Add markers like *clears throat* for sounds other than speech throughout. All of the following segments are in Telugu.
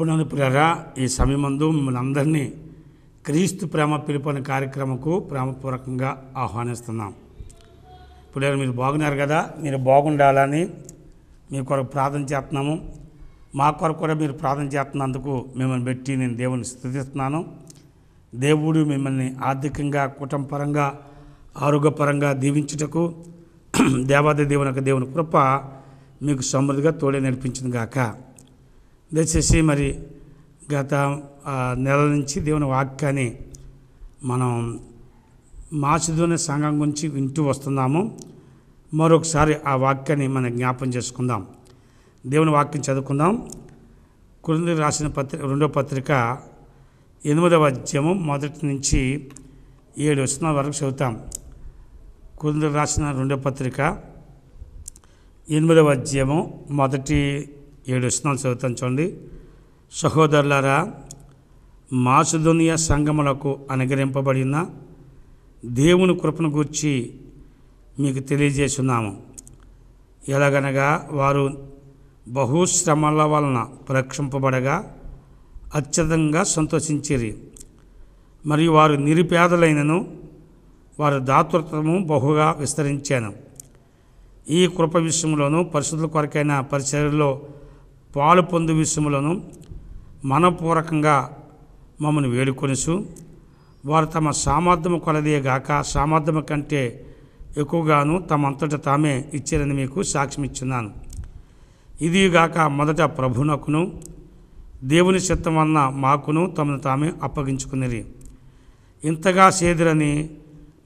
ప్రభునందు ప్రియరా ఈ సమయమందు మిమ్మల్ని అందరినీ క్రీస్తు ప్రేమ పిలుపని కార్యక్రమకు ప్రేమపూర్వకంగా ఆహ్వానిస్తున్నాం ఇప్పుడు మీరు బాగున్నారు కదా మీరు బాగుండాలని మీ కొరకు ప్రార్థన చేస్తున్నాము మా కొరకు కూడా మీరు ప్రార్థన చేస్తున్నందుకు మిమ్మల్ని పెట్టి నేను దేవుని స్థుతిస్తున్నాను దేవుడు మిమ్మల్ని ఆర్థికంగా కుటుంబపరంగా ఆరోగ్యపరంగా దీవించుటకు *clears throat* దేవాది దేవుని యొక్క దేవుని కృప మీకు సమృద్ధిగా తోడే నడిపించింది కాక దయచేసి మరి గత నెల నుంచి దేవుని వాక్యాన్ని మనం మాసిదోని సంఘం గురించి వింటూ వస్తున్నాము మరొకసారి ఆ వాక్యాన్ని మనం జ్ఞాపం చేసుకుందాం దేవుని వాక్యం చదువుకుందాం కురుంది రాసిన పత్రిక రెండో పత్రిక ఎనిమిదవ అధ్యయము మొదటి నుంచి ఏడు వచ్చిన వరకు చదువుతాం కురిందు రాసిన రెండో పత్రిక ఎనిమిదవ అధ్యయము మొదటి ఏడు వచనాలు చదువుతాను చూడండి సహోదరులారా మాసుదునియ సంగములకు అనుగ్రహింపబడిన దేవుని కృపను గూర్చి మీకు తెలియజేస్తున్నాము ఎలాగనగా వారు బహుశ్రమల వలన ప్రక్షింపబడగా అత్యధికంగా సంతోషించిరి మరియు వారు నిరుపేదలైనను వారు దాతృత్వము బహుగా విస్తరించాను ఈ కృప విషయంలోనూ పరిశుద్ధుల కొరకైన పరిచర్లో పాలు పొందు విషయములను మనపూర్వకంగా మమ్మల్ని వేడుకొనిసు వారు తమ సామర్థ్యము కొలదేగాక సామర్థ్యము కంటే ఎక్కువగాను తమ అంతట తామే ఇచ్చారని మీకు సాక్ష్యం ఇచ్చున్నాను ఇదిగాక మొదట ప్రభునకును దేవుని చిత్తం వలన మాకును తమను తామే అప్పగించుకునేది ఇంతగా సేదురని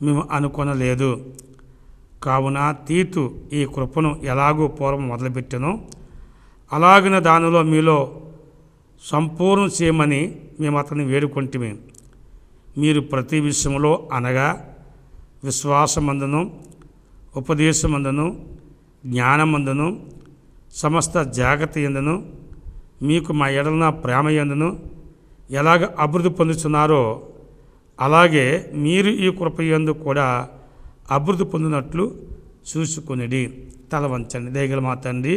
మేము అనుకొనలేదు కావున తీతు ఈ కృపను ఎలాగూ పూర్వం మొదలుపెట్టెనో అలాగిన దానిలో మీలో సంపూర్ణ చేయమని మేము అతన్ని వేడుకుంటే మీరు ప్రతి విషయంలో అనగా విశ్వాసమందును ఉపదేశమందును జ్ఞానమందును సమస్త జాగ్రత్త ఎందును మీకు మా ఎడలన ప్రేమ ఎందును ఎలాగ అభివృద్ధి పొందుతున్నారో అలాగే మీరు ఈ కృప ఎందు కూడా అభివృద్ధి పొందినట్లు చూసుకునిడి తల వంచండి దేగల మా తండ్రి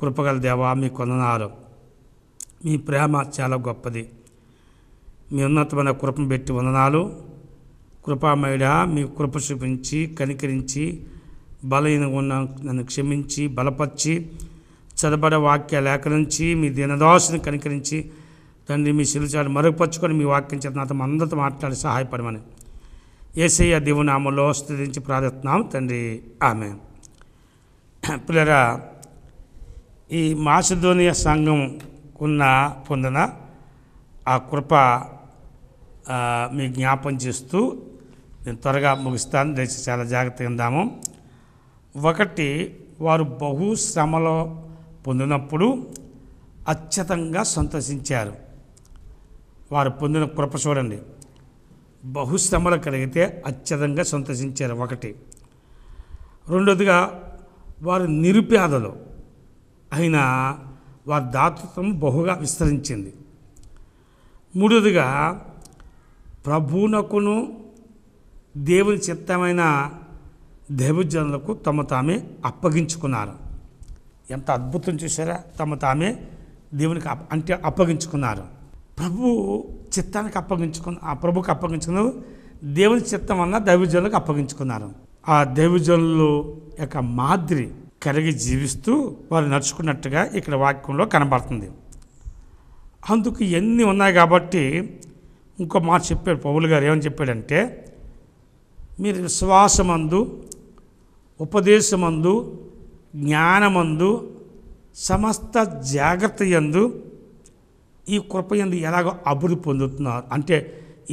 కృపగల దేవా మీ కొందనాలు మీ ప్రేమ చాలా గొప్పది మీ ఉన్నతమైన కృపను పెట్టి వందనాలు కృపామయుడ మీ కృప చూపించి కనికరించి బలహీన ఉన్న నన్ను క్షమించి బలపరిచి చదబడ వాక్య నుంచి మీ దీనదోషను కనికరించి తండ్రి మీ శిలుచాలు మరుగుపరుచుకొని మీ వాక్యం చేత నాతో అందరితో మాట్లాడి సహాయపడమని ఏసయ్య దేవునామలో స్థితించి ప్రార్థిస్తున్నాం తండ్రి ఆమె *clears throat* పిల్లరా ఈ మాసిధోనియ సంఘం ఉన్న పొందిన ఆ కృప మీ జ్ఞాపం చేస్తూ నేను త్వరగా ముగిస్తాను దయచేసి చాలా జాగ్రత్తగా ఉందాము ఒకటి వారు బహు శ్రమలో పొందినప్పుడు అత్యతంగా సంతోషించారు వారు పొందిన కృప చూడండి బహుశ్రమలు కలిగితే అత్యధికంగా సంతోషించారు ఒకటి రెండోదిగా వారు నిరుపేదలు అయినా వారి దాతృత్వం బహుగా విస్తరించింది మూడవదిగా ప్రభువునకును దేవుని చిత్తమైన దైవజనులకు తమ తామే అప్పగించుకున్నారు ఎంత అద్భుతం చూసారా తమ తామే దేవునికి అంటే అప్పగించుకున్నారు ప్రభు చిత్తానికి అప్పగించుకున్న ఆ ప్రభుకి అప్పగించుకున్న దేవుని చిత్తం వల్ల దైవజనులకు అప్పగించుకున్నారు ఆ దైవజనులు యొక్క మాదిరి కరిగి జీవిస్తూ వారు నడుచుకున్నట్టుగా ఇక్కడ వాక్యంలో కనబడుతుంది అందుకు ఎన్ని ఉన్నాయి కాబట్టి ఇంకో మాట చెప్పాడు పౌలు గారు ఏమని చెప్పాడంటే మీరు విశ్వాసమందు ఉపదేశమందు జ్ఞానమందు సమస్త జాగ్రత్త ఎందు ఈ కృప ఎందు ఎలాగో అభివృద్ధి పొందుతున్నారు అంటే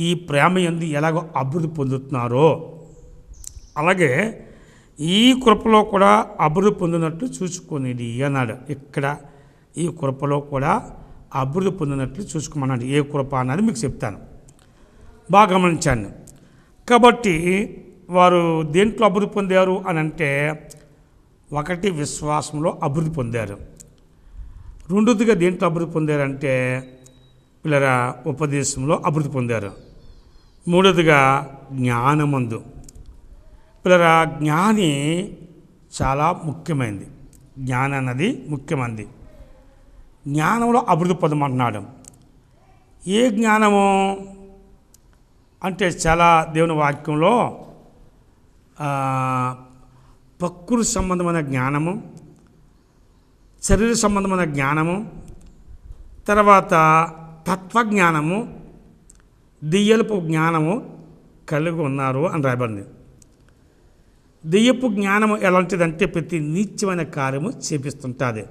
ఈ ప్రేమ ఎందు ఎలాగో అభివృద్ధి పొందుతున్నారో అలాగే ఈ కృపలో కూడా అభివృద్ధి పొందినట్లు చూసుకునేది అన్నాడు ఇక్కడ ఈ కృపలో కూడా అభివృద్ధి పొందినట్లు చూసుకోమన్నాడు ఏ కృప అన్నది మీకు చెప్తాను బాగా గమనించాను కాబట్టి వారు దేంట్లో అభివృద్ధి పొందారు అని అంటే ఒకటి విశ్వాసంలో అభివృద్ధి పొందారు రెండోదిగా దేంట్లో అభివృద్ధి పొందారంటే పిల్లల ఉపదేశంలో అభివృద్ధి పొందారు మూడోదిగా జ్ఞానమందు పిల్లరా జ్ఞాని చాలా ముఖ్యమైనది జ్ఞానం అన్నది ముఖ్యమైనది జ్ఞానంలో అభివృద్ధి పొందమంటున్నాడు ఏ జ్ఞానము అంటే చాలా దేవుని వాక్యంలో ప్రకృతి సంబంధమైన జ్ఞానము శరీర సంబంధమైన జ్ఞానము తర్వాత తత్వజ్ఞానము దియ్యలుపు జ్ఞానము కలిగి ఉన్నారు అని రాయబడింది దెయ్యపు జ్ఞానము ఎలాంటిదంటే ప్రతి నీత్యమైన కార్యము చేపిస్తుంటుంది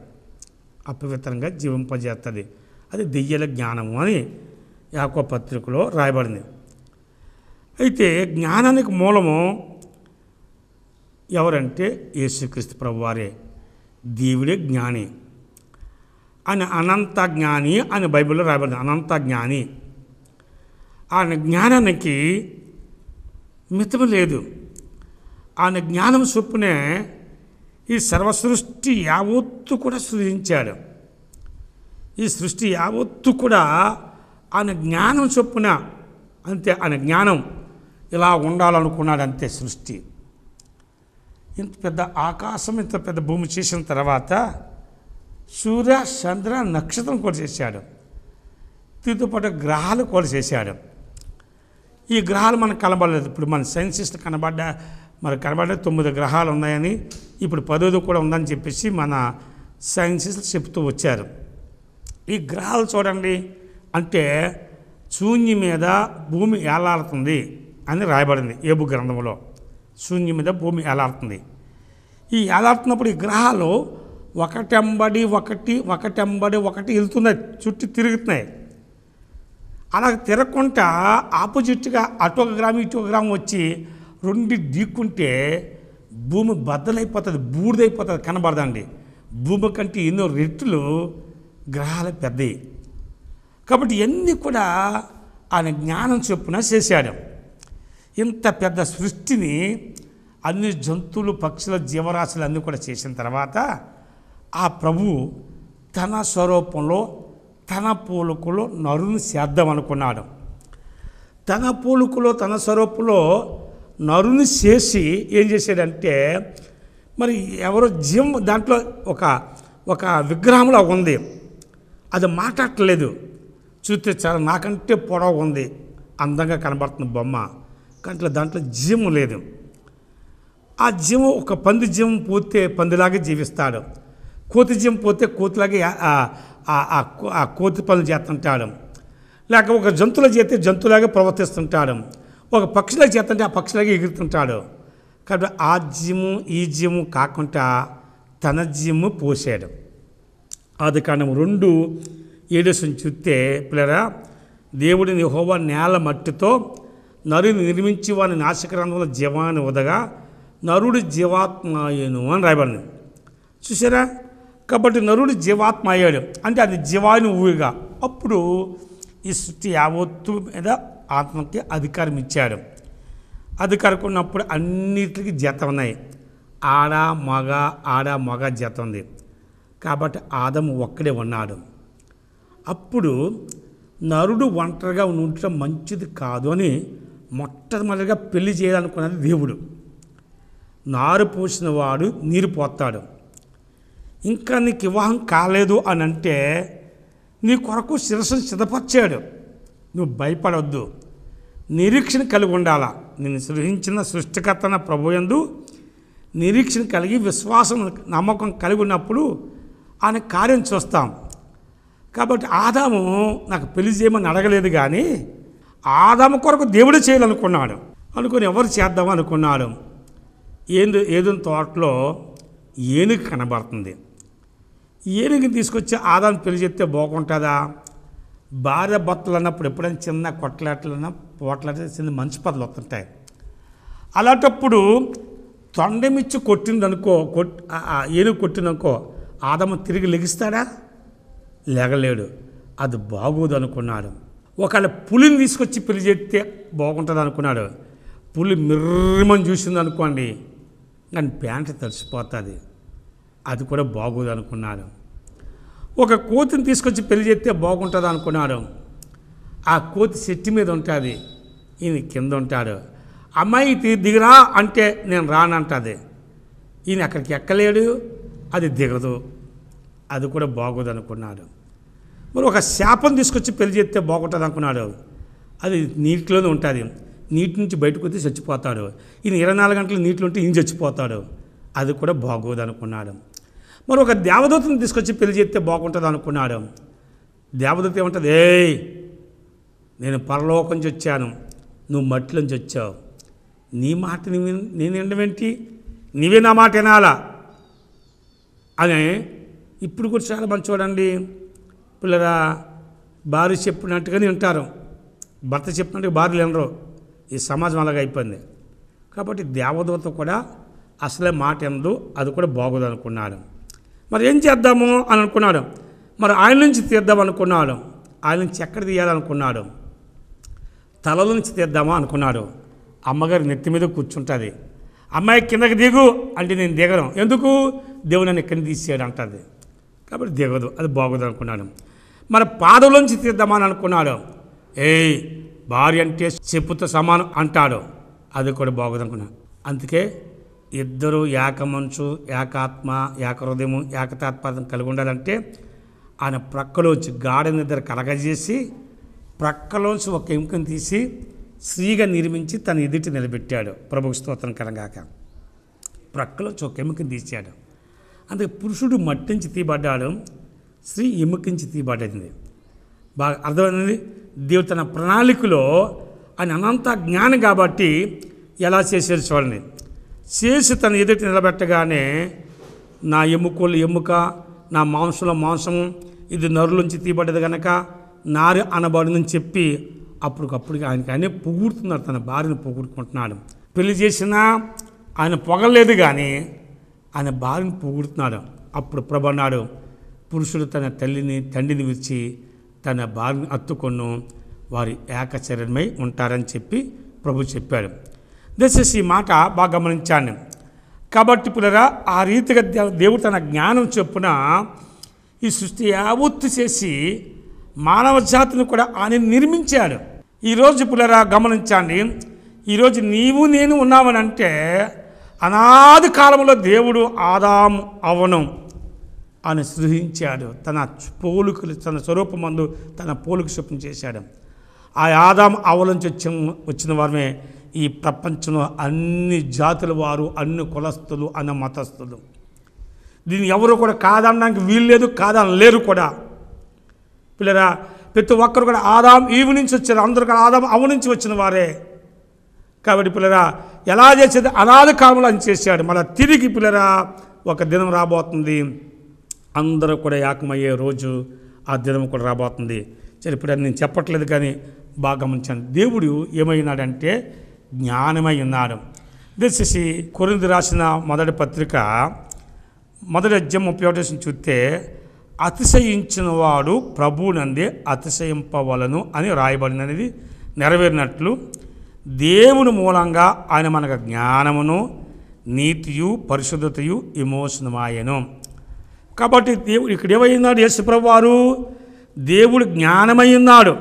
అపవిత్రంగా జీవింపజేస్తుంది అది దెయ్యల జ్ఞానము అని యాకో పత్రికలో రాయబడింది అయితే జ్ఞానానికి మూలము ఎవరంటే యేసుక్రీస్తు ప్రభువారే దేవుడే జ్ఞాని అని అనంత జ్ఞాని అని బైబిల్లో రాయబడింది అనంత జ్ఞాని ఆయన జ్ఞానానికి మితం లేదు ఆయన జ్ఞానం చొప్పునే ఈ సర్వసృష్టి యావత్తు కూడా సృజించాడు ఈ సృష్టి యావత్తు కూడా ఆయన జ్ఞానం చొప్పున అంతే ఆయన జ్ఞానం ఇలా ఉండాలనుకున్నాడు అంతే సృష్టి ఇంత పెద్ద ఆకాశం ఇంత పెద్ద భూమి చేసిన తర్వాత సూర్య చంద్ర నక్షత్రం కూడా చేశాడు తిరుగుపాటు గ్రహాలు కూడా చేశాడు ఈ గ్రహాలు మనకు కనబడలేదు ఇప్పుడు మన సైన్సిస్ట్ కనబడ్డ మరి కనబడే తొమ్మిది గ్రహాలు ఉన్నాయని ఇప్పుడు పదోది కూడా ఉందని చెప్పేసి మన సైన్సెస్ చెప్తూ వచ్చారు ఈ గ్రహాలు చూడండి అంటే శూన్యం మీద భూమి ఏలాడుతుంది అని రాయబడింది ఏబు గ్రంథంలో శూన్యం మీద భూమి ఏలాడుతుంది ఈ ఏలాడుతున్నప్పుడు ఈ గ్రహాలు ఒకటెంబడి ఒకటి ఒకటెంబడి ఒకటి వెళ్తున్నాయి చుట్టూ తిరుగుతున్నాయి అలా తిరగకుండా ఆపోజిట్గా అటు ఒక గ్రామం ఇటు ఒక గ్రామం వచ్చి రెండు దీక్కుంటే భూమి బద్దలైపోతుంది బూడిదైపోతుంది కనబడదండి భూమి కంటే ఎన్నో రెట్లు గ్రహాలు పెద్దవి కాబట్టి ఇవన్నీ కూడా ఆయన జ్ఞానం చొప్పున చేశాడు ఇంత పెద్ద సృష్టిని అన్ని జంతువులు పక్షుల జీవరాశులు అన్నీ కూడా చేసిన తర్వాత ఆ ప్రభు తన స్వరూపంలో తన పోలుకలో నరుని చేద్దాం అనుకున్నాడు తన పోలుకలో తన స్వరూపంలో నరుని చేసి ఏం చేశాడంటే మరి ఎవరో జిమ్ దాంట్లో ఒక ఒక విగ్రహంలో ఉంది అది మాట్లాడట్లేదు చూస్తే చాలా నాకంటే పొడవు ఉంది అందంగా కనబడుతుంది బొమ్మ కానీ దాంట్లో జిమ్ లేదు ఆ జిమ్ ఒక పంది జీవం పోతే పందిలాగే జీవిస్తాడు కోతి జిమ్ పోతే కోతిలాగే ఆ కోతి పనులు చేస్తుంటాడు లేక ఒక జంతువుల చేస్తే జంతువులాగే ప్రవర్తిస్తుంటాడు ఒక పక్షిలో చేస్తుంటే ఆ పక్షులకి ఎగురుతుంటాడు కాబట్టి ఆ జీము ఈ జీము కాకుండా తన జీము పోసాడు అది కారణం రెండు ఏడుసం చూస్తే పిల్లరా దేవుడిని హోవా నేల మట్టితో నరుని నిర్మించి వాని నాశకరంగంలో జీవాన్ని వదగా నరుడు జీవాత్మాయను అని రాయబడింది చూసారా కాబట్టి నరుడు జీవాత్మ అయ్యాడు అంటే అది జీవాని ఊరిగా అప్పుడు ఈ సృష్టి యావత్తు మీద ఆత్మకి అధికారం ఇచ్చాడు అధికారం ఉన్నప్పుడు అన్నిటికీ జత ఉన్నాయి ఆడ మగ ఆడ మగ జత ఉంది కాబట్టి ఆదము ఒక్కడే ఉన్నాడు అప్పుడు నరుడు ఒంటరిగా ఉండటం మంచిది కాదు అని మొట్టమొదటిగా పెళ్లి చేయాలనుకున్నది దేవుడు నారు పోసిన వాడు నీరు పోతాడు ఇంకా నీకు వివాహం కాలేదు అని అంటే నీ కొరకు శిరస్సును సిద్ధపరిచాడు నువ్వు భయపడవద్దు నిరీక్షణ కలిగి ఉండాలా నేను సృహించిన సృష్టికర్తన ప్రభుయందు నిరీక్షణ కలిగి విశ్వాసం నమ్మకం కలిగి ఉన్నప్పుడు ఆయన కార్యం చూస్తాం కాబట్టి ఆదాము నాకు పెళ్లి చేయమని అడగలేదు కానీ ఆదాము కొరకు దేవుడు చేయాలనుకున్నాడు అనుకుని ఎవరు చేద్దాం అనుకున్నాడు ఏందు ఏదో తోటలో ఏనుగు కనబడుతుంది ఏనుగుని తీసుకొచ్చి ఆదాన్ని పెళ్లి చెప్తే బాగుంటుందా భార్య భర్తలు అన్నప్పుడు ఎప్పుడైనా చిన్న కొట్లాటలన్నా పోట్లాట చిన్న మంచి పదలు వస్తుంటాయి అలాంటప్పుడు తొండమిచ్చి కొట్టిందనుకో కొట్ ఏనుగు కొట్టిందనుకో ఆదమ తిరిగి లెగిస్తాడా లెగలేడు అది బాగోదు అనుకున్నాడు ఒకవేళ పులిని తీసుకొచ్చి పెళ్లి చేస్తే బాగుంటుంది అనుకున్నాడు పులి మిర్రమని చూసింది అనుకోండి కానీ ప్యాంట్ తడిసిపోతుంది అది కూడా బాగోదు అనుకున్నాడు ఒక కోతిని తీసుకొచ్చి పెళ్లి చేస్తే బాగుంటుంది అనుకున్నాడు ఆ కోతి చెట్టు మీద ఉంటుంది ఈయన కింద ఉంటాడు అమ్మాయి దిగరా అంటే నేను రానంటుంది ఈయన అక్కడికి ఎక్కలేడు అది దిగదు అది కూడా బాగోదు అనుకున్నాడు మరి ఒక శాపం తీసుకొచ్చి పెళ్లి చేస్తే బాగుంటుంది అనుకున్నాడు అది నీటిలోనే ఉంటుంది నీటి నుంచి బయటకు వచ్చి చచ్చిపోతాడు ఈయన ఇరవై నాలుగు గంటలు నీటిలో ఉంటే ఈయన చచ్చిపోతాడు అది కూడా బాగోదు అనుకున్నాడు మరి ఒక దేవదూతను తీసుకొచ్చి పెళ్లి చేస్తే బాగుంటుంది అనుకున్నాడు దేవదూత ఏమంటుంది ఏయ్ నేను పరలోకం నుంచి వచ్చాను నువ్వు మట్టిలోంచి వచ్చావు నీ మాట నువ్వు నేను ఏంటి నీవే నా మాట వినాలా అని ఇప్పుడు కూడా చాలా మంచి చూడండి పిల్లరా భార్య చెప్పినట్టుగానే వింటారు భర్త చెప్పినట్టు భార్యలు వినరు ఈ సమాజం అలాగ అయిపోయింది కాబట్టి దేవదూత కూడా అసలే మాట ఎందు అది కూడా బాగోదు అనుకున్నాడు మరి ఏం చేద్దాము అని అనుకున్నాడు మరి ఆయన నుంచి తీద్దాం అనుకున్నాడు ఆయన నుంచి ఎక్కడ తీయాలనుకున్నాడు తలల నుంచి తీద్దామా అనుకున్నాడు అమ్మగారు నెత్తి మీద కూర్చుంటుంది అమ్మాయి కిందకి దిగు అంటే నేను దిగను ఎందుకు దేవుడు నన్ను ఎక్కడిని తీసేయడం అంటుంది కాబట్టి దిగదు అది బాగోదు అనుకున్నాడు మరి తీద్దామా అని అనుకున్నాడు ఏయ్ భార్య అంటే చెప్పుతో సమానం అంటాడు అది కూడా బాగోదు అనుకున్నాడు అందుకే ఇద్దరు ఏక మనసు ఏకాత్మ ఏక హృదయము ఏకతాత్పర్యం కలిగి ఉండాలంటే ఆయన ప్రక్కలోంచి గాఢ నిద్ర కలగజేసి ప్రక్కలోంచి ఒక ఎముకను తీసి స్త్రీగా నిర్మించి తన ఎదుటి నిలబెట్టాడు ప్రభు స్తోత్రం కలగాక ప్రక్కలోంచి ఒక ఎముకను తీసాడు అందుకే పురుషుడు మట్టించి తీయబడ్డాడు స్త్రీ ఎముకించి తీయబడింది బాగా అర్థమైంది దేవుడు తన ప్రణాళికలో ఆయన అనంత జ్ఞానం కాబట్టి ఎలా చేసేది చూడండి చేసి తన ఎదుటి నిలబెట్టగానే నా ఎముకలు ఎముక నా మాంసంలో మాంసం ఇది నుంచి తీయబడ్డది కనుక నారు అనబడిందని చెప్పి అప్పటికప్పుడు ఆయనకి ఆయనే పొగుడుతున్నాడు తన భార్యను పొగుడుకుంటున్నాడు పెళ్లి చేసినా ఆయన పొగలేదు కానీ ఆయన భార్యను పొగుడుతున్నాడు అప్పుడు ప్రభన్నాడు పురుషుడు తన తల్లిని తండ్రిని విరిచి తన భార్యను అత్తుకొన్ను వారి ఏకచరణమై ఉంటారని చెప్పి ప్రభు చెప్పాడు దయచేసి ఈ మాట బాగా గమనించాను కాబట్టి పులరా ఆ రీతిగా దేవుడు తన జ్ఞానం చొప్పున ఈ సృష్టి యావత్తు చేసి మానవ జాతిని కూడా ఆయన నిర్మించాడు ఈరోజు పులరా గమనించండి ఈరోజు నీవు నేను ఉన్నావనంటే అంటే అనాది కాలంలో దేవుడు ఆదాం అవను అని సృహించాడు తన పోలుకులు తన స్వరూపమందు తన పోలుకు చొప్పున చేశాడు ఆ ఆదాం అవలంచి వచ్చిన వారమే ఈ ప్రపంచంలో అన్ని జాతుల వారు అన్ని కులస్తులు అన్న మతస్థులు దీన్ని ఎవరు కూడా కాదనడానికి వీలు లేదు కాదని లేరు కూడా పిల్లరా ప్రతి ఒక్కరు కూడా ఆదాం ఈవి నుంచి వచ్చారు అందరూ కూడా ఆదాం అవు నుంచి వచ్చిన వారే కాబట్టి పిల్లరా ఎలా చేసేది అనాది కాలంలో అని చేశాడు మళ్ళా తిరిగి పిల్లరా ఒక దినం రాబోతుంది అందరూ కూడా ఏకమయ్యే రోజు ఆ దినం కూడా రాబోతుంది సరే ఇప్పుడు నేను చెప్పట్లేదు కానీ బాగా గమనించాను దేవుడు ఏమైనాడంటే జ్ఞానమై ఉన్నారు ఇస్ కొరింది రాసిన మొదటి పత్రిక మొదటి అధ్యయం ముప్పై ఒకటి చూస్తే అతిశయించిన వాడు ప్రభునందే అతిశయింపవలను అని అనేది నెరవేరినట్లు దేవుని మూలంగా ఆయన మనకు జ్ఞానమును నీతియు పరిశుద్ధతయు విమోచనమాయను కాబట్టి దేవుడు ఇక్కడ ఏమైనాడు యేసుప్రభు వారు దేవుడు జ్ఞానమై ఉన్నాడు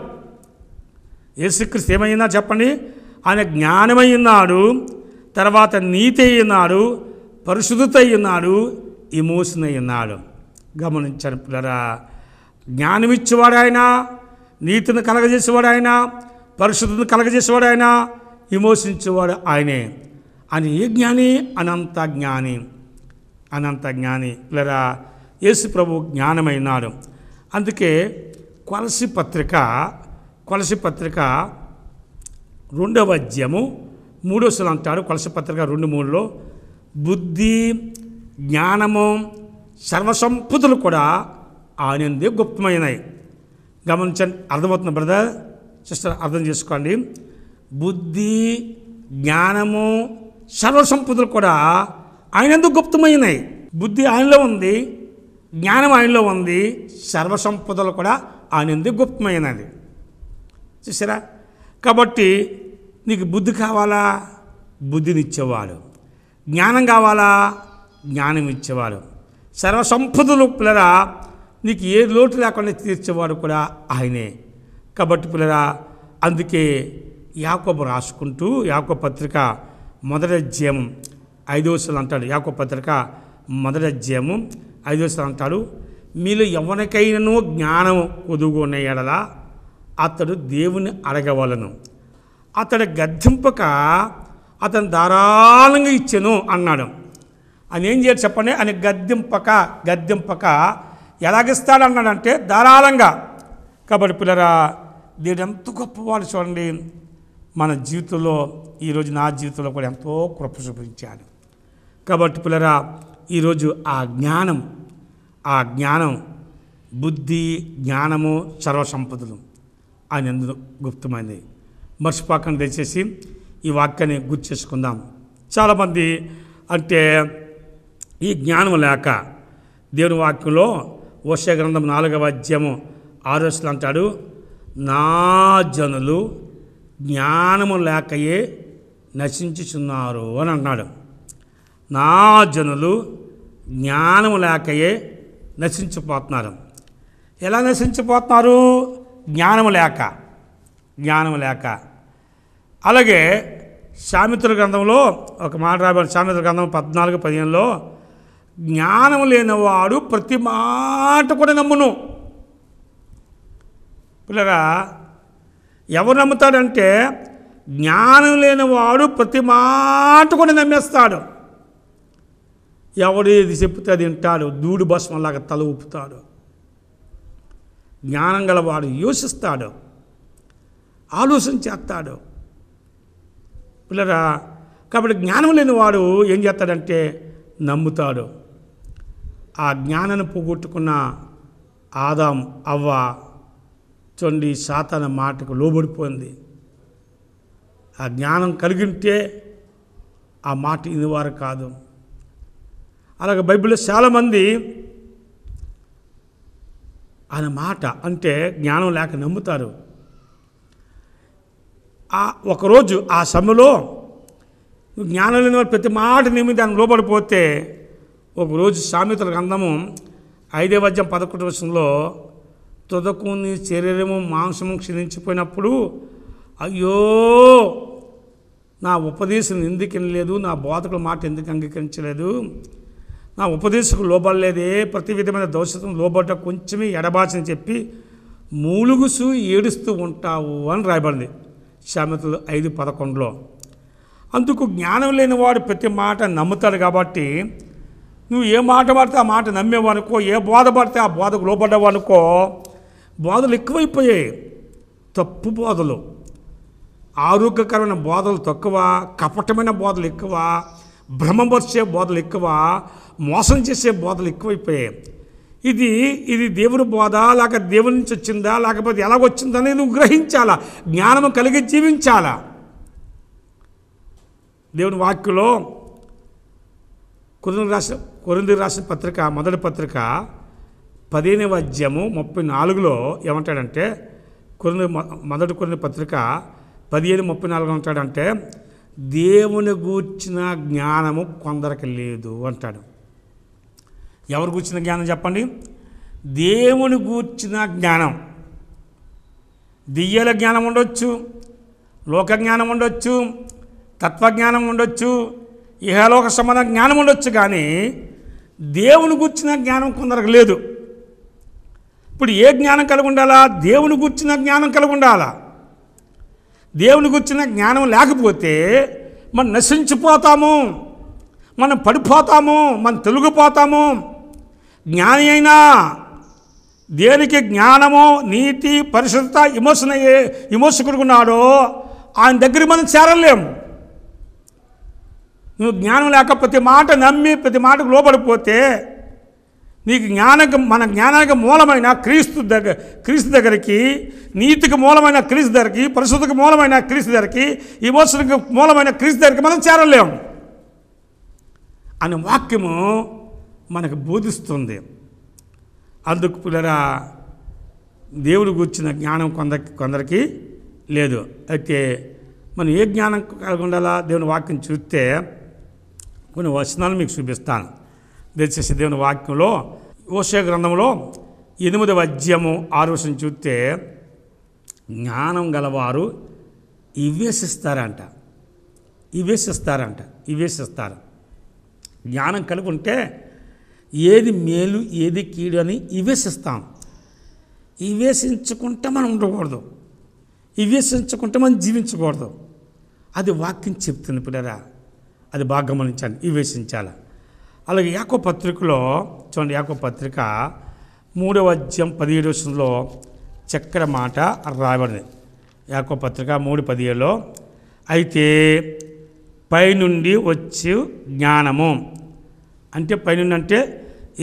యేసుక్రీస్తు ఏమైనా చెప్పండి ఆయన జ్ఞానమై ఉన్నాడు తర్వాత నీతి అయి ఉన్నాడు పరిశుద్ధత అయి ఉన్నాడు ఇమోషన్ అయి ఉన్నాడు గమనించను పిల్లరా జ్ఞానమిచ్చేవాడు ఆయన నీతిని కలగజేసేవాడు ఆయన పరిశుద్ధిని కలగజేసేవాడు ఆయన విమోషించేవాడు ఆయనే అని ఏ జ్ఞాని అనంత జ్ఞాని అనంత జ్ఞాని లేదా యేసు ప్రభు జ్ఞానమైనాడు అందుకే కొలసి పత్రిక కొలసి పత్రిక రెండవ అధ్యయము మూడో శ్లం అంటారు కొలసపత్రిక రెండు మూడులో బుద్ధి జ్ఞానము సర్వసంపదలు కూడా ఆయనందే గుప్తమైనవి గమనించండి అర్థమవుతుంది బ్రదర్ సిస్టర్ అర్థం చేసుకోండి బుద్ధి జ్ఞానము సర్వసంపదలు కూడా ఆయనందుకు గుప్తమైనవి బుద్ధి ఆయనలో ఉంది జ్ఞానం ఆయనలో ఉంది సర్వసంపదలు కూడా ఆయనందుకు గుప్తమైనది చూసారా కాబట్టి నీకు బుద్ధి కావాలా బుద్ధినిచ్చేవాడు జ్ఞానం కావాలా జ్ఞానం ఇచ్చేవాడు సర్వసంపదలు పిల్లరా నీకు ఏ లోటు లేకుండా తీర్చేవాడు కూడా ఆయనే కాబట్టి పిల్లరా అందుకే యాకోబు రాసుకుంటూ యాకో పత్రిక మొదటి అధ్యాయం ఐదోసలు అంటాడు యాకో పత్రిక మొదటి అధ్యాయము ఐదోసలు అంటాడు మీలో ఎవరికైనానో జ్ఞానం కొదుగున్న ఎడలా అతడు దేవుని అడగవలను అతడు గద్దింపక అతను ధారాళంగా ఇచ్చాను అన్నాడు అని ఏం చేయాలి చెప్పండి అని గద్దింపక గద్దింపక ఎలాగిస్తాడు అన్నాడంటే ధారాళంగా కాబట్టి పిల్లరా దీని ఎంత గొప్పవాడు చూడండి మన జీవితంలో ఈరోజు నా జీవితంలో కూడా ఎంతో కృప చూపించాడు కాబట్టి పిల్లరా ఈరోజు ఆ జ్ఞానం ఆ జ్ఞానం బుద్ధి జ్ఞానము సర్వసంపదలు ఆయన ఎందుకు గుప్తమైంది మర్చిపోకుండా దయచేసి ఈ వాక్యాన్ని గుర్తు చేసుకుందాం చాలామంది అంటే ఈ జ్ఞానం లేక దేవుని వాక్యంలో వర్ష గ్రంథం నాలుగవ అధ్యాయము ఆరోసులు అంటాడు నా జనులు జ్ఞానము లేకయే నశించుచున్నారు అని అన్నాడు నా జనులు జ్ఞానము లేకయే నశించిపోతున్నారు ఎలా నశించిపోతున్నారు జ్ఞానము లేక జ్ఞానము లేక అలాగే సామిత్ర గ్రంథంలో ఒక మాట రాబడి సామిత్ర గ్రంథం పద్నాలుగు పదిహేనులో జ్ఞానం లేనివాడు ప్రతి మాట కూడా నమ్మును పిల్లరా ఎవరు నమ్ముతాడంటే జ్ఞానం లేనివాడు ప్రతి మాట కూడా నమ్మేస్తాడు ఎవడు ఇది చెప్తే అది వింటాడు దూడు భస్మంలాగా తల ఊపుతాడు జ్ఞానం గలవాడు యోచిస్తాడు ఆలోచన చేస్తాడు పిల్లరా కాబట్టి జ్ఞానం లేనివాడు ఏం చేస్తాడంటే నమ్ముతాడు ఆ జ్ఞానాన్ని పోగొట్టుకున్న ఆదాం అవ్వ చండి సాతాన మాటకు లోబడిపోయింది ఆ జ్ఞానం కలిగింటే ఆ మాట ఇదివారు కాదు అలాగే బైబిల్లో చాలామంది అన్న మాట అంటే జ్ఞానం లేక నమ్ముతారు ఆ ఒకరోజు ఆ సమయంలో జ్ఞానం లేని వారు ప్రతి మాట నిమి దాన్ని లోబడిపోతే ఒకరోజు సామెతల గ్రంథము ఐదే వద్యం పదకొండు వర్షంలో తుదకుని శరీరము మాంసము క్షీణించిపోయినప్పుడు అయ్యో నా ఉపదేశం ఎందుకు వినలేదు నా బోధకుల మాట ఎందుకు అంగీకరించలేదు నా ఉపదేశకు లోబడలేదే ప్రతి విధమైన దోషత్వం లోబడ్డ కొంచెమే ఎడబాచని చెప్పి మూలుగుసు ఏడుస్తూ ఉంటావు అని రాయబడింది సామెతలు ఐదు పదకొండులో అందుకు జ్ఞానం లేనివాడు ప్రతి మాట నమ్ముతాడు కాబట్టి నువ్వు ఏ మాట పడితే ఆ మాట నమ్మేవానుకో ఏ బోధ పడితే ఆ బోధకు లోబడ్డావనుకో బోధలు ఎక్కువైపోయాయి తప్పు బోధలు ఆరోగ్యకరమైన బోధలు తక్కువ కపటమైన బోధలు ఎక్కువ భ్రమపరిచే బోధలు ఎక్కువ మోసం చేసే బోధలు ఎక్కువైపోయాయి ఇది ఇది దేవుని బోధ లేక దేవుని నుంచి వచ్చిందా లేకపోతే ఎలాగొచ్చిందా అనేది నువ్వు గ్రహించాలా జ్ఞానము కలిగి జీవించాలా దేవుని వాక్యలో కురుంది రాసిన కొరింది రాసిన పత్రిక మొదటి పత్రిక పదిహేనవ అధ్యాయము ముప్పై నాలుగులో ఏమంటాడంటే కొరింది మొదటి కొన్ని పత్రిక పదిహేను ముప్పై నాలుగు ఉంటాడంటే దేవుని గూర్చిన జ్ఞానము కొందరికి లేదు అంటాడు ఎవరు గూర్చిన జ్ఞానం చెప్పండి దేవుని గూర్చిన జ్ఞానం దియ్యల జ్ఞానం ఉండొచ్చు లోక జ్ఞానం ఉండొచ్చు తత్వజ్ఞానం ఉండొచ్చు ఇహలోక సంబంధ జ్ఞానం ఉండొచ్చు కానీ దేవుని గూర్చిన జ్ఞానం కొందరికి లేదు ఇప్పుడు ఏ జ్ఞానం కలిగి ఉండాలా దేవుని గూర్చిన జ్ఞానం కలిగి ఉండాలా దేవుని గురించిన జ్ఞానం లేకపోతే మనం నశించిపోతాము మనం పడిపోతాము మనం తెలుగుపోతాము జ్ఞాని అయినా దేనికి జ్ఞానము నీతి పరిశుద్ధత విమోచన విమోచకుడుకున్నాడో ఆయన దగ్గర మనం చేరలేము నువ్వు జ్ఞానం లేక ప్రతి మాట నమ్మి ప్రతి మాటకు లోపడిపోతే నీకు జ్ఞానక మన జ్ఞానానికి మూలమైన క్రీస్తు దగ్గర క్రీస్తు దగ్గరికి నీతికి మూలమైన క్రీస్తు దగ్గరికి పరిశుద్ధకు మూలమైన క్రీస్తు దగ్గరికి విమోచనకు మూలమైన క్రీస్తు దగ్గరికి మనం చేరలేము అనే వాక్యము మనకు బోధిస్తుంది అందుకు పిల్లరా దేవుడి గురించిన జ్ఞానం కొంద కొందరికి లేదు అయితే మనం ఏ జ్ఞానం కలిగి ఉండాలా దేవుని వాక్యం చూస్తే కొన్ని వచనాలు మీకు చూపిస్తాను దయచేసి దేవుని వాక్యంలో ఓషే గ్రంథంలో ఎనిమిది వద్యము ఆరు వర్షం చూస్తే జ్ఞానం గలవారు ఇవేశిస్తారంట ఇవేశిస్తారంట ఇవేశిస్తారు జ్ఞానం కలిగి ఉంటే ఏది మేలు ఏది కీడు అని ఇవేశిస్తాం ఇవేశించుకుంటే మనం ఉండకూడదు ఇవేశించుకుంటే మనం జీవించకూడదు అది వాక్యం చెప్తుంది పిల్లరా అది బాగా గమనించాలి ఇవేశించాలా అలాగే యాకో పత్రికలో చూడండి యాకో పత్రిక మూడవ అధ్యాయం పదిహేడు వచనంలో చక్కెర మాట రాయబడింది యాకో పత్రిక మూడు పదిహేడులో అయితే పైనుండి వచ్చి జ్ఞానము అంటే పైనుండి అంటే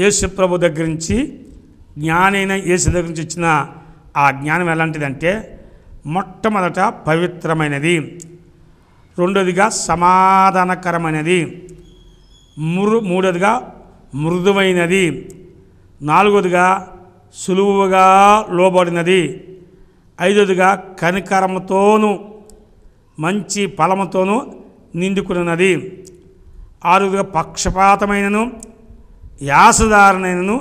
యేసు ప్రభు దగ్గర నుంచి జ్ఞానైన యేసు దగ్గర నుంచి వచ్చిన ఆ జ్ఞానం ఎలాంటిదంటే మొట్టమొదట పవిత్రమైనది రెండోదిగా సమాధానకరమైనది మృ మూడదిగా మృదువైనది నాలుగోదిగా సులువుగా లోబడినది ఐదోదిగా కనికరముతోనూ మంచి ఫలముతోనూ నిండుకున్నది ఆరుగా పక్షపాతమైనను యాసధారణైనను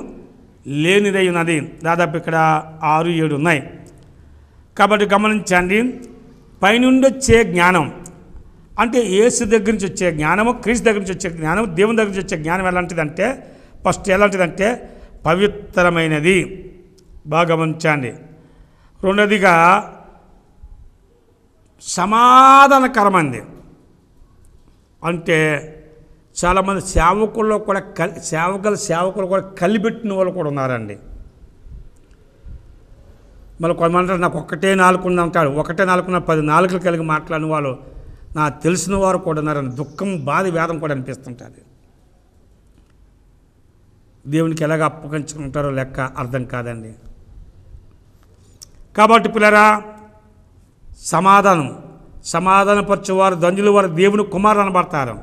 లేనిదై ఉన్నది దాదాపు ఇక్కడ ఆరు ఏడు ఉన్నాయి కాబట్టి గమనించండి పైనుండొచ్చే జ్ఞానం అంటే ఏసు దగ్గర నుంచి వచ్చే జ్ఞానము క్రీస్తు దగ్గర నుంచి వచ్చే జ్ఞానము దేవుని దగ్గర నుంచి వచ్చే జ్ఞానం ఎలాంటిదంటే ఫస్ట్ ఎలాంటిదంటే పవిత్రమైనది బాగా ఉంచండి రెండోదిగా సమాధానకరమైంది అంటే చాలామంది సేవకుల్లో కూడా కలి సేవకులు సేవకులు కూడా కలిపెట్టిన వాళ్ళు కూడా ఉన్నారండి మళ్ళీ కొంతమంది నాకు ఒకటే నాలుగుంది అంటాడు ఒకటే నాలుగున్న పది నాలుగులు కలిగి మాట్లాడిన వాళ్ళు నా తెలిసిన వారు కూడా ఉన్నారని దుఃఖం బాధ వేదం కూడా అనిపిస్తుంటుంది దేవునికి ఎలాగ అప్పగించుకుంటారో లెక్క అర్థం కాదండి కాబట్టి పిల్లరా సమాధానం సమాధానపరచేవారు దంజులు వారు దేవుని కుమారులు అనబడతారు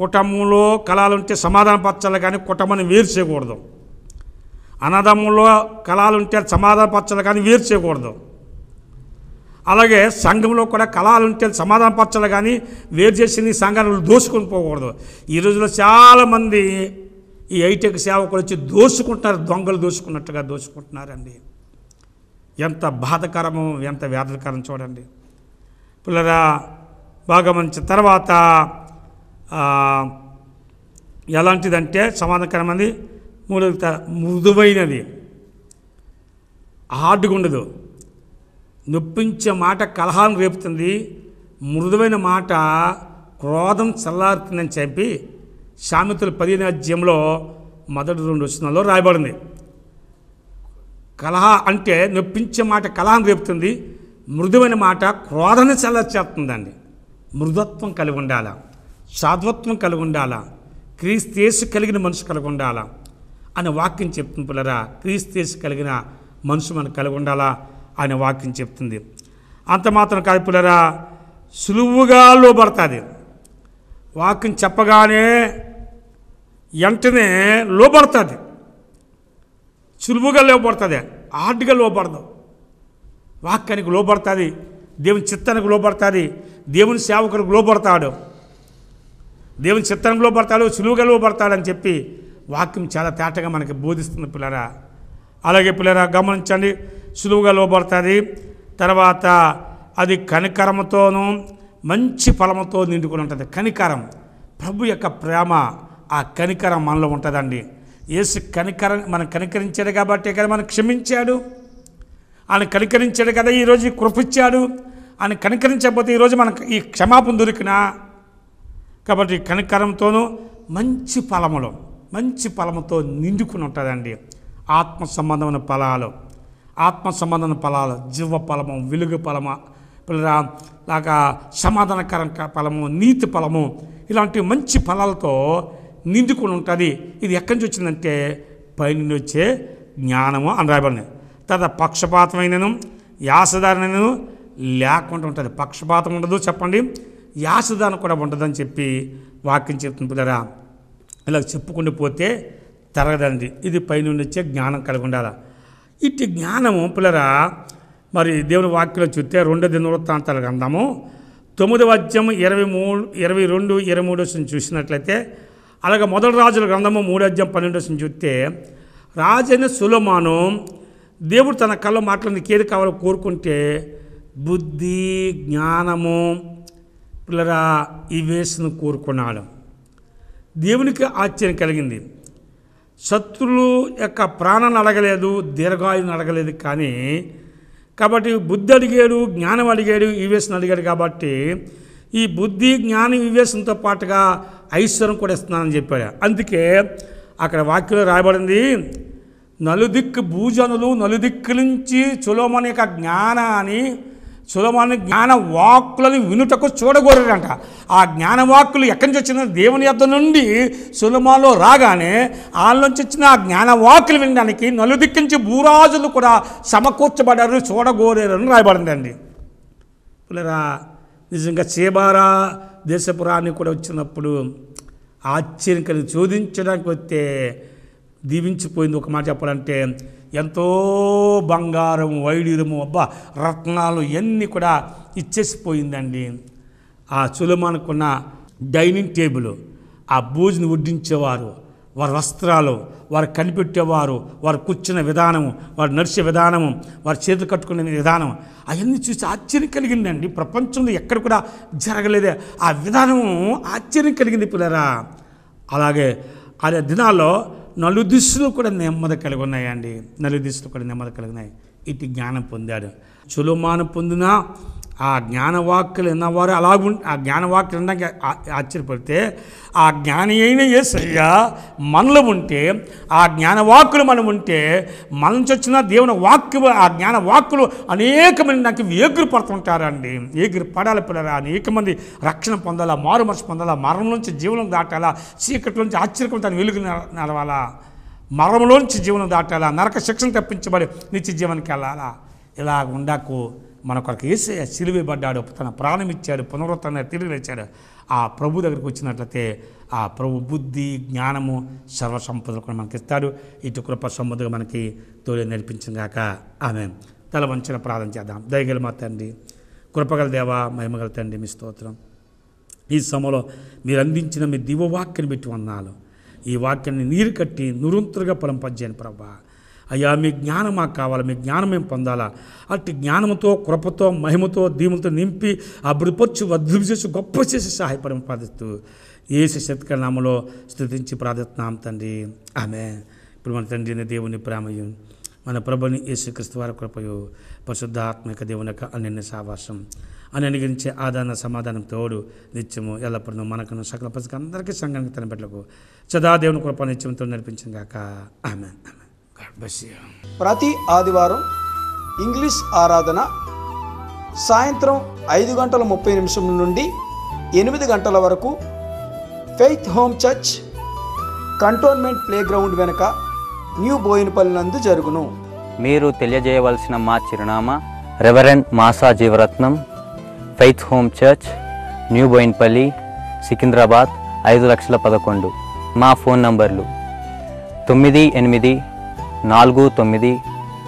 కుటుంబంలో కళాలుంటే సమాధానపరచాలి కానీ కుటుంబాన్ని వేరు చేయకూడదు అన్నదమ్ములో కళాలుంటే సమాధానపరచాలి కానీ వేరు చేయకూడదు అలాగే సంఘంలో కూడా కళాలుంటే సమాధాన పరచాలి కానీ వేరు చేసిన సంఘాలను దోసుకొని పోకూడదు ఈ రోజులో చాలామంది ఈ ఐటెక్ సేవకులు వచ్చి దోసుకుంటున్నారు దొంగలు దోసుకున్నట్టుగా దోసుకుంటున్నారండి ఎంత బాధకరము ఎంత వ్యాధకరం చూడండి పిల్లరా బాగా మంచి తర్వాత ఎలాంటిదంటే సమాధానకరమంది మూడు మృదువైనది హార్డ్గా ఉండదు నొప్పించే మాట కలహాలను రేపుతుంది మృదువైన మాట క్రోధం చల్లారుతుందని చెప్పి సామెతలు పదిహేను అధ్యయంలో మొదటి రెండు వచ్చినాల్లో రాయబడింది కలహ అంటే నొప్పించే మాట కలహం రేపుతుంది మృదువైన మాట క్రోధాన్ని చల్లచేస్తుందండి మృదత్వం కలిగి ఉండాల సాధ్వత్వం కలిగి ఉండాల క్రీస్తేసు కలిగిన మనసు కలిగి ఉండాల అని వాక్యం చెప్తున్న పిల్లరా క్రీస్తేసు కలిగిన మనసు మనకు కలిగి ఉండాలా అనే వాక్యం చెప్తుంది అంత మాత్రం కాదు పిల్లరా సులువుగా లోబడతాది వాక్యం చెప్పగానే వెంటనే లోబడుతుంది సులువుగా లోపడుతుంది హార్డ్గా లోపడదు వాక్యానికి లోపడుతుంది దేవుని చిత్తానికి లోపడుతుంది దేవుని సేవకుడికి లోపడతాడు దేవుని చిత్తానికి లోపడతాడు సులువుగా లోపడతాడని చెప్పి వాక్యం చాలా తేటగా మనకి బోధిస్తుంది పిల్లరా అలాగే పిల్లరా గమనించండి సులువుగా లోపడుతుంది తర్వాత అది కనికరముతోనూ మంచి ఫలముతో నిండుకుని ఉంటుంది కనికరం ప్రభు యొక్క ప్రేమ ఆ కనికరం మనలో ఉంటుందండి ఏసు కనికర మనం కనికరించాడు కాబట్టి కదా మనం క్షమించాడు ఆయన కనికరించాడు కదా ఈరోజు కృపించాడు ఆయన కనికరించకపోతే ఈరోజు మనకు ఈ క్షమాపణ దొరికినా కాబట్టి కనికరంతోనూ మంచి ఫలములు మంచి ఫలముతో నిండుకుని ఉంటుందండి ఆత్మ సంబంధమైన ఫలాలు ఆత్మ సంబంధన ఫలాలు జీవ ఫలము వెలుగు ఫలము పిల్లరా లాగా సమాధానకర ఫలము నీతి ఫలము ఇలాంటి మంచి ఫలాలతో నిందుకుని ఉంటుంది ఇది ఎక్కడి నుంచి వచ్చిందంటే పైన వచ్చే జ్ఞానము అని రాయబడింది తర్వాత పక్షపాతమైనను యాసదారినను లేకుండా ఉంటుంది పక్షపాతం ఉండదు చెప్పండి యాసదానం కూడా ఉండదని చెప్పి వాక్యం చెప్తుంది పిల్లరా ఇలా చెప్పుకుంటూ పోతే తరగదండి ఇది పైన వచ్చే జ్ఞానం కలిగి ఉండాలా ఇట్టి జ్ఞానము పిల్లరా మరి దేవుని వాక్యలో చూస్తే రెండో దినవృత్తాంతాల గ్రంథము తొమ్మిదవ వద్యము ఇరవై మూడు ఇరవై రెండు ఇరవై మూడు చూసినట్లయితే అలాగే మొదటి రాజుల గ్రంథము మూడో అద్యం పన్నెండు చూస్తే రాజైన సులమాను దేవుడు తన కళ్ళ మాటలు నీకేది కావాలో కోరుకుంటే బుద్ధి జ్ఞానము పిల్లరా ఇవేసును కోరుకున్నాడు దేవునికి ఆశ్చర్యం కలిగింది శత్రులు యొక్క ప్రాణం అడగలేదు దీర్ఘాయుని అడగలేదు కానీ కాబట్టి బుద్ధి అడిగాడు జ్ఞానం అడిగాడు వివేచన అడిగాడు కాబట్టి ఈ బుద్ధి జ్ఞానం వివేషంతో పాటుగా ఐశ్వర్యం కూడా ఇస్తున్నానని చెప్పాడు అందుకే అక్కడ వాక్యంలో రాయబడింది నలుదిక్కు భూజనులు నలుదిక్కు నుంచి చులోమని యొక్క జ్ఞానాన్ని సులభాన్ని జ్ఞాన వినుటకు చూడగోరారంట ఆ జ్ఞాన వాక్కులు ఎక్కడి నుంచి వచ్చిన దేవుని యొద్ నుండి సులమాలో రాగానే నుంచి వచ్చిన ఆ జ్ఞాన వాక్కులు వినడానికి నలుదిక్కించి భూరాజులు కూడా సమకూర్చబడారు చూడగోరేరని రాయబడిందండి పిల్లరా నిజంగా చేబారా దేశపురాన్ని కూడా వచ్చినప్పుడు ఆశ్చర్యం కలిగి చోదించడానికి వస్తే దీవించిపోయింది ఒక మాట చెప్పాలంటే ఎంతో బంగారం వైడ్యము అబ్బా రత్నాలు ఇవన్నీ కూడా ఇచ్చేసిపోయిందండి ఆ చులమానుకున్న డైనింగ్ టేబుల్ ఆ బూజుని వడ్డించేవారు వారి వస్త్రాలు వారు కనిపెట్టేవారు వారు కూర్చున్న విధానము వారు నడిచే విధానము వారు చేతులు కట్టుకునే విధానం అవన్నీ చూసి ఆశ్చర్యం కలిగిందండి ప్రపంచంలో ఎక్కడ కూడా జరగలేదే ఆ విధానము ఆశ్చర్యం కలిగింది పిల్లరా అలాగే ఆ దినాల్లో దిశలు కూడా నెమ్మది కలిగి ఉన్నాయండి దిశలు కూడా నెమ్మది కలిగినాయి ఇటు జ్ఞానం పొందాడు చులుమాను పొందినా ఆ జ్ఞానవాక్కులు విన్నవారు అలాగు ఆ జ్ఞానవాక్కులు వినడానికి ఆశ్చర్యపడితే ఆ జ్ఞాని అయిన ఏసయ్య మనలో ఉంటే ఆ జ్ఞానవాక్కులు మనం ఉంటే మన నుంచి వచ్చిన దేవుని వాక్య ఆ జ్ఞానవాక్కులు అనేకమంది నాకు ఏగురు పడుతుంటారండి ఏగురు పడాలి పిల్లలు అనేక మంది రక్షణ పొందాలా మారు మనసు పొందాలా మరణం నుంచి జీవనం దాటాలా చీకటి నుంచి ఆశ్చర్యం తను వెలుగు నడవాలా మరణంలోంచి జీవనం దాటాలా నరక శిక్షణ తప్పించబడి నిత్య జీవనకి వెళ్ళాలా ఇలా ఉండకు మన కొరకు ఏసు సిలువేయబడ్డాడు తన ప్రాణం ఇచ్చాడు పునరుత్న తిరిగి లేచాడు ఆ ప్రభు దగ్గరికి వచ్చినట్లయితే ఆ ప్రభు బుద్ధి జ్ఞానము సర్వసంపదలు కూడా మనకి ఇస్తాడు ఇటు కృప సమృద్ధిగా మనకి తోలి కాక ఆమె తల వంచిన ప్రార్థన చేద్దాం దయగలు మా తండ్రి కృపగల దేవా మహిమగల తండ్రి మీ స్తోత్రం ఈ సమయంలో మీరు అందించిన మీ దివవాక్యని పెట్టి ఉన్నాను ఈ వాక్యాన్ని నీరు కట్టి నిరంతరంగా పొలంపజ్జాను ప్రభా అయ్యా మీ జ్ఞానం మాకు కావాలి మీ జ్ఞానం మేము పొందాలా అట్టి జ్ఞానంతో కృపతో మహిమతో దీములతో నింపి అభివృపరచు వద్దు చేసి గొప్ప చేసి సహాయపడి ప్రార్థిస్తూ ఏ నామలో స్థుతించి ప్రార్థిస్తున్నాం తండ్రి ఆమె ఇప్పుడు మన అనే దేవుని ప్రేమయు మన ప్రభుని క్రీస్తు వారి కృపయు పరిశుద్ధాత్మిక దేవుని యొక్క అన్యన్య సావాసం అనుగించే ఆదరణ సమాధానం తోడు నిత్యము ఎల్లప్పుడూ మనకును సకల పసికి అందరికీ సంఘానికి తన బిడ్డలకు దేవుని కృప నిత్యంతో నడిపించింది కాక ఆమె ఆమె ప్రతి ఆదివారం ఇంగ్లీష్ ఆరాధన సాయంత్రం ఐదు గంటల ముప్పై నిమిషం నుండి ఎనిమిది గంటల వరకు Faith Home Church cantonment playground వెనుక న్యూ బోయినపల్లి నందు జరుగును మీరు తెలియజేయవలసిన మా చిరునామా reverend Masa Jeevaratnam Faith Home Church New Bowenpally Secunderabad ఐదు లక్షల పదకొండు మా ఫోన్ నంబర్లు తొమ్మిది ఎనిమిది నాలుగు తొమ్మిది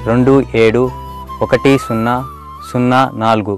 రెండు ఏడు ఒకటి సున్నా సున్నా నాలుగు